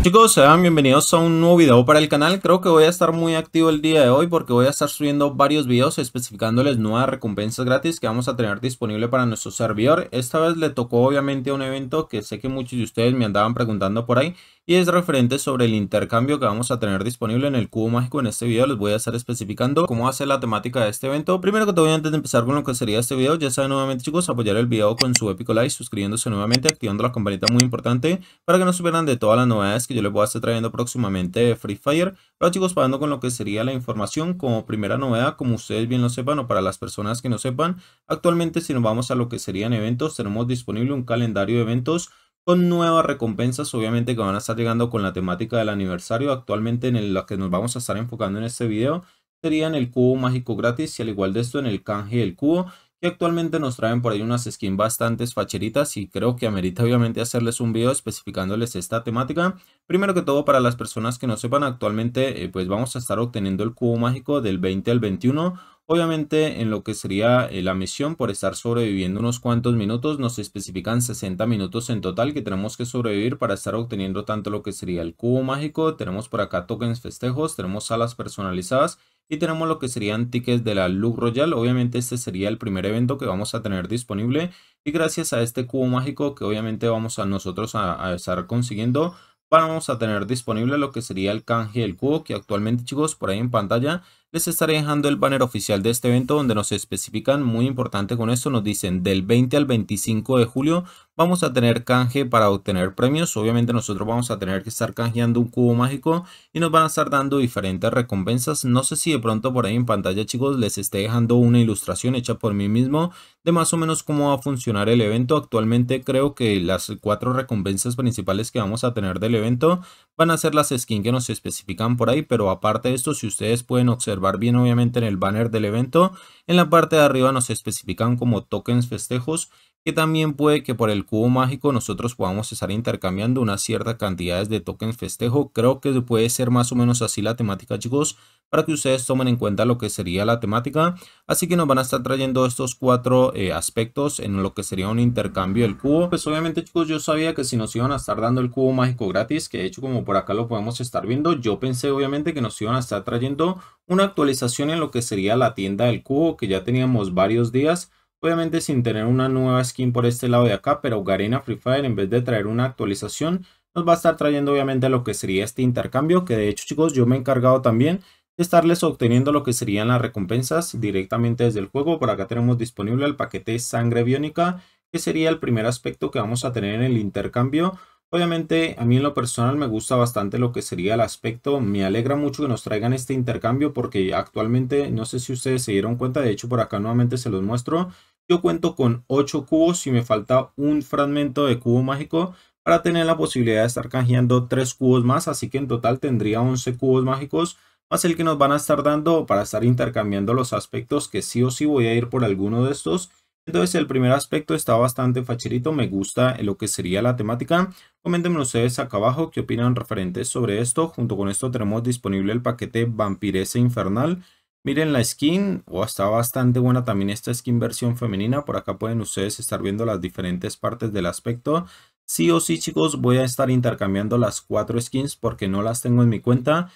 Chicos, sean bienvenidos a un nuevo video para el canal. Creo que voy a estar muy activo el día de hoy porque voy a estar subiendo varios videos especificándoles nuevas recompensas gratis que vamos a tener disponible para nuestro servidor. Esta vez le tocó obviamente un evento que sé que muchos de ustedes me andaban preguntando por ahí y es referente sobre el intercambio que vamos a tener disponible en el cubo mágico. En este video les voy a estar especificando cómo va a ser la temática de este evento. Primero que todo, antes de empezar con lo que sería este video, ya saben nuevamente chicos, apoyar el video con su épico like, suscribiéndose nuevamente, activando la campanita muy importante para que no se pierdan de todas las novedades que yo les voy a estar trayendo próximamente de Free Fire. Pero chicos, pasando con lo que sería la información, como primera novedad, como ustedes bien lo sepan o para las personas que no sepan, actualmente si nos vamos a lo que serían eventos, tenemos disponible un calendario de eventos con nuevas recompensas, obviamente que van a estar llegando con la temática del aniversario. Actualmente en la que nos vamos a estar enfocando en este video serían el cubo mágico gratis y al igual de esto en el canje del cubo que actualmente nos traen por ahí unas skins bastantes facheritas y creo que amerita obviamente hacerles un video especificándoles esta temática. Primero que todo para las personas que no sepan actualmente eh, pues vamos a estar obteniendo el cubo mágico del 20 al 21 Obviamente en lo que sería eh, la misión por estar sobreviviendo unos cuantos minutos nos especifican 60 minutos en total que tenemos que sobrevivir para estar obteniendo tanto lo que sería el cubo mágico, tenemos por acá tokens festejos, tenemos salas personalizadas y tenemos lo que serían tickets de la Look Royal. Obviamente este sería el primer evento que vamos a tener disponible. Y gracias a este cubo mágico que obviamente vamos a nosotros a, estar consiguiendo. Vamos a tener disponible lo que sería el canje del cubo que actualmente chicos por ahí en pantalla les estaré dejando el banner oficial de este evento donde nos especifican, muy importante con esto, nos dicen del 20 al 25 de julio vamos a tener canje para obtener premios. Obviamente nosotros vamos a tener que estar canjeando un cubo mágico y nos van a estar dando diferentes recompensas. No sé si de pronto por ahí en pantalla chicos les esté dejando una ilustración hecha por mí mismo de más o menos cómo va a funcionar el evento. Actualmente creo que las cuatro recompensas principales que vamos a tener del evento van a ser las skins que nos especifican por ahí. Pero aparte de esto si ustedes pueden observar bien obviamente en el banner del evento. En la parte de arriba nos especifican como tokens festejos que también puede que por el cubo mágico nosotros podamos estar intercambiando una cierta cantidad de tokens festejo. Creo que puede ser más o menos así la temática, chicos, para que ustedes tomen en cuenta lo que sería la temática. Así que nos van a estar trayendo estos cuatro eh, aspectos en lo que sería un intercambio del cubo. Pues obviamente, chicos, yo sabía que si nos iban a estar dando el cubo mágico gratis, que de hecho como por acá lo podemos estar viendo, yo pensé obviamente que nos iban a estar trayendo una actualización en lo que sería la tienda del cubo, que ya teníamos varios días Obviamente sin tener una nueva skin por este lado de acá, pero Garena Free Fire en vez de traer una actualización, nos va a estar trayendo obviamente lo que sería este intercambio, que de hecho chicos yo me he encargado también de estarles obteniendo lo que serían las recompensas directamente desde el juego. Por acá tenemos disponible el paquete Sangre Biónica, que sería el primer aspecto que vamos a tener en el intercambio. Obviamente, a mí en lo personal me gusta bastante lo que sería el aspecto. Me alegra mucho que nos traigan este intercambio porque actualmente, no sé si ustedes se dieron cuenta, de hecho por acá nuevamente se los muestro. Yo cuento con 8 cubos y me falta un fragmento de cubo mágico para tener la posibilidad de estar canjeando 3 cubos más. Así que en total tendría 11 cubos mágicos más el que nos van a estar dando para estar intercambiando los aspectos que sí o sí voy a ir por alguno de estos entonces el primer aspecto está bastante facherito, me gusta lo que sería la temática. Coméntenme ustedes acá abajo qué opinan referentes sobre esto. Junto con esto tenemos disponible el paquete Vampiresa Infernal. Miren la skin, oh, está bastante buena también esta skin versión femenina. Por acá pueden ustedes estar viendo las diferentes partes del aspecto. Sí o sí chicos voy a estar intercambiando las cuatro skins porque no las tengo en mi cuenta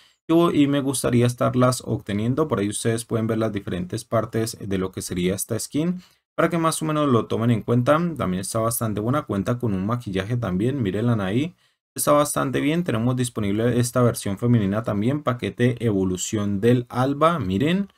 y me gustaría estarlas obteniendo. Por ahí ustedes pueden ver las diferentes partes de lo que sería esta skin para que más o menos lo tomen en cuenta. También está bastante buena, cuenta con un maquillaje también, mírenla ahí. Está bastante bien, tenemos disponible esta versión femenina también, paquete evolución del alba, miren.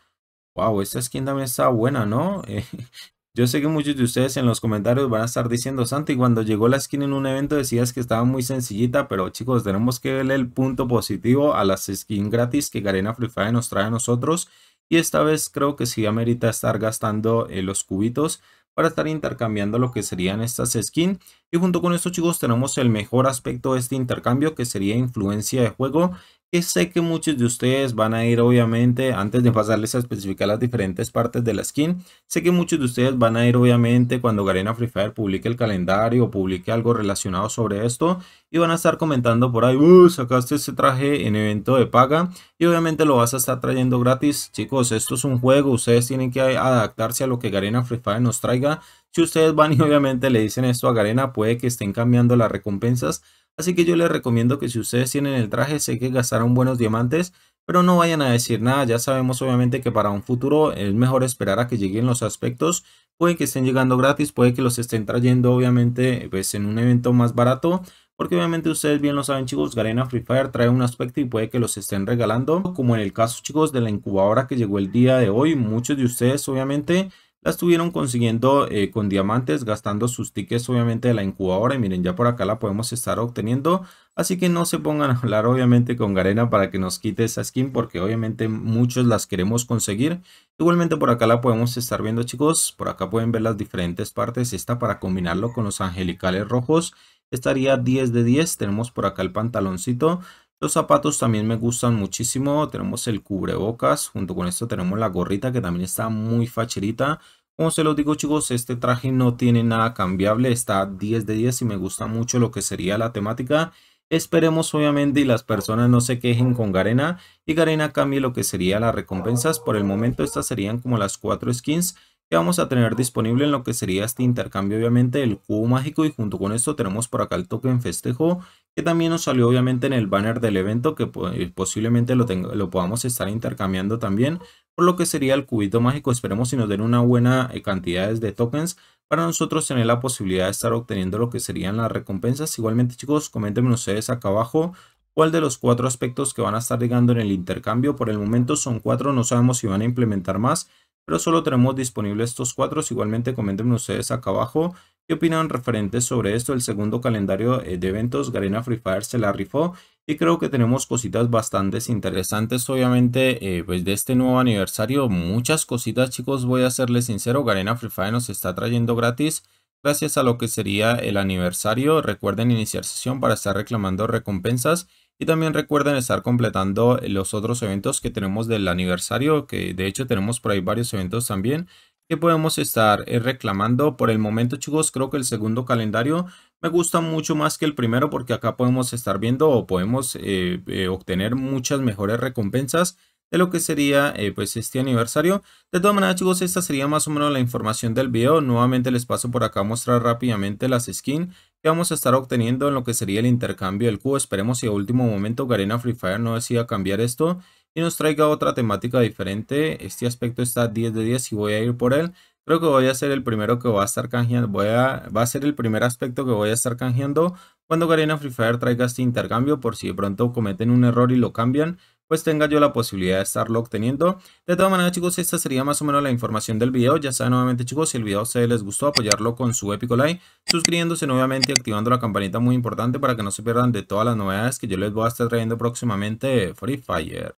Wow, esta skin también está buena, ¿no? yo sé que muchos de ustedes en los comentarios van a estar diciendo, Santi, cuando llegó la skin en un evento decías que estaba muy sencillita, pero chicos, tenemos que verle el punto positivo a las skins gratis que Garena Free Fire nos trae a nosotros y esta vez creo que sí amerita estar gastando eh, los cubitos para estar intercambiando lo que serían estas skins y junto con esto chicos tenemos el mejor aspecto de este intercambio que sería influencia de juego sé que muchos de ustedes van a ir obviamente, antes de pasarles a especificar las diferentes partes de la skin, sé que muchos de ustedes van a ir obviamente cuando Garena Free Fire publique el calendario o publique algo relacionado sobre esto y van a estar comentando por ahí, uh, sacaste ese traje en evento de paga y obviamente lo vas a estar trayendo gratis. Chicos, esto es un juego, ustedes tienen que adaptarse a lo que Garena Free Fire nos traiga. Si ustedes van y obviamente le dicen esto a Garena, puede que estén cambiando las recompensas Así que yo les recomiendo que si ustedes tienen el traje, sé que gastaron buenos diamantes, pero no vayan a decir nada. Ya sabemos obviamente que para un futuro es mejor esperar a que lleguen los aspectos. Puede que estén llegando gratis, puede que los estén trayendo obviamente pues, en un evento más barato. Porque obviamente ustedes bien lo saben chicos, Garena Free Fire trae un aspecto y puede que los estén regalando. Como en el caso chicos de la incubadora que llegó el día de hoy, muchos de ustedes obviamente la estuvieron consiguiendo eh, con diamantes, gastando sus tickets obviamente de la incubadora. Y miren, ya por acá la podemos estar obteniendo. Así que no se pongan a hablar obviamente con Garena para que nos quite esa skin, porque obviamente muchos las queremos conseguir. Igualmente por acá la podemos estar viendo chicos. Por acá pueden ver las diferentes partes. Esta para combinarlo con los angelicales rojos estaría 10 de 10. Tenemos por acá el pantaloncito. Los zapatos también me gustan muchísimo. Tenemos el cubrebocas. Junto con esto tenemos la gorrita que también está muy facherita. Como se los digo chicos, este traje no tiene nada cambiable, está 10 de 10 y me gusta mucho lo que sería la temática. Esperemos obviamente y las personas no se quejen con Garena y Garena cambie lo que sería las recompensas. Por el momento estas serían como las 4 skins que vamos a tener disponible en lo que sería este intercambio obviamente el cubo mágico y junto con esto tenemos por acá el token festejo que también nos salió obviamente en el banner del evento que eh, posiblemente lo, lo podamos estar intercambiando también por lo que sería el cubito mágico esperemos si nos den una buena eh, cantidad de tokens para nosotros tener la posibilidad de estar obteniendo lo que serían las recompensas igualmente chicos comenten ustedes acá abajo cuál de los cuatro aspectos que van a estar llegando en el intercambio por el momento son cuatro no sabemos si van a implementar más pero solo tenemos disponibles estos cuatro. Igualmente comenten ustedes acá abajo qué opinan referentes sobre esto. El segundo calendario eh, de eventos, Garena Free Fire se la rifó y creo que tenemos cositas bastante interesantes. Obviamente, eh, pues de este nuevo aniversario, muchas cositas chicos, voy a serles sincero, Garena Free Fire nos está trayendo gratis gracias a lo que sería el aniversario. Recuerden iniciar sesión para estar reclamando recompensas y también recuerden estar completando los otros eventos que tenemos del aniversario, que de hecho tenemos por ahí varios eventos también que podemos estar eh, reclamando. Por el momento, chicos, creo que el segundo calendario me gusta mucho más que el primero porque acá podemos estar viendo o podemos eh, eh, obtener muchas mejores recompensas de lo que sería pues este aniversario. De todas maneras chicos, esta sería más o menos la información del video. Nuevamente les paso por acá a mostrar rápidamente las skins que vamos a estar obteniendo en lo que sería el intercambio del cubo. Esperemos si a último momento Garena Free Fire no decida cambiar esto y nos traiga otra temática diferente. Este aspecto está 10 de 10 y voy a ir por él. Creo que voy a ser el primero que va a estar canjeando, voy a, va a ser el primer aspecto que voy a estar canjeando cuando Garena Free Fire traiga este intercambio por si de pronto cometen un error y lo cambian pues tenga yo la posibilidad de estarlo obteniendo. De todas maneras, chicos, esta sería más o menos la información del video. Ya saben, nuevamente, chicos, si el video se les gustó, apoyarlo con su épico like, suscribiéndose nuevamente y activando la campanita muy importante para que no se pierdan de todas las novedades que yo les voy a estar trayendo próximamente Free Fire.